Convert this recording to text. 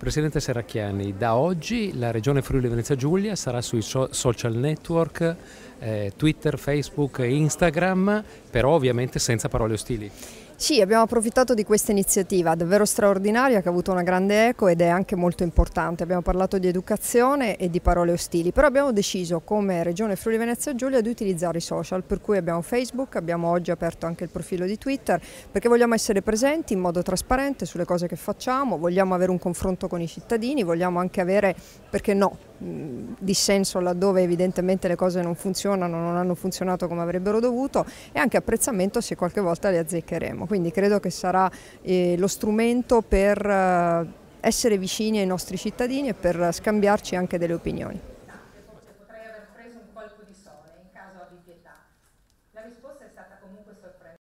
Presidente Serracchiani, da oggi la Regione Friuli Venezia Giulia sarà sui so social network eh, Twitter, Facebook Instagram, però ovviamente senza parole ostili. Sì, abbiamo approfittato di questa iniziativa davvero straordinaria che ha avuto una grande eco ed è anche molto importante. Abbiamo parlato di educazione e di parole ostili, però abbiamo deciso come Regione Friuli Venezia Giulia di utilizzare i social, per cui abbiamo Facebook, abbiamo oggi aperto anche il profilo di Twitter, perché vogliamo essere presenti in modo trasparente sulle cose che facciamo, vogliamo avere un confronto con i cittadini, vogliamo anche avere, perché no, dissenso laddove evidentemente le cose non funzionano, non hanno funzionato come avrebbero dovuto e anche apprezzamento se qualche volta le azzeccheremo. Quindi credo che sarà eh, lo strumento per eh, essere vicini ai nostri cittadini e per scambiarci anche delle opinioni.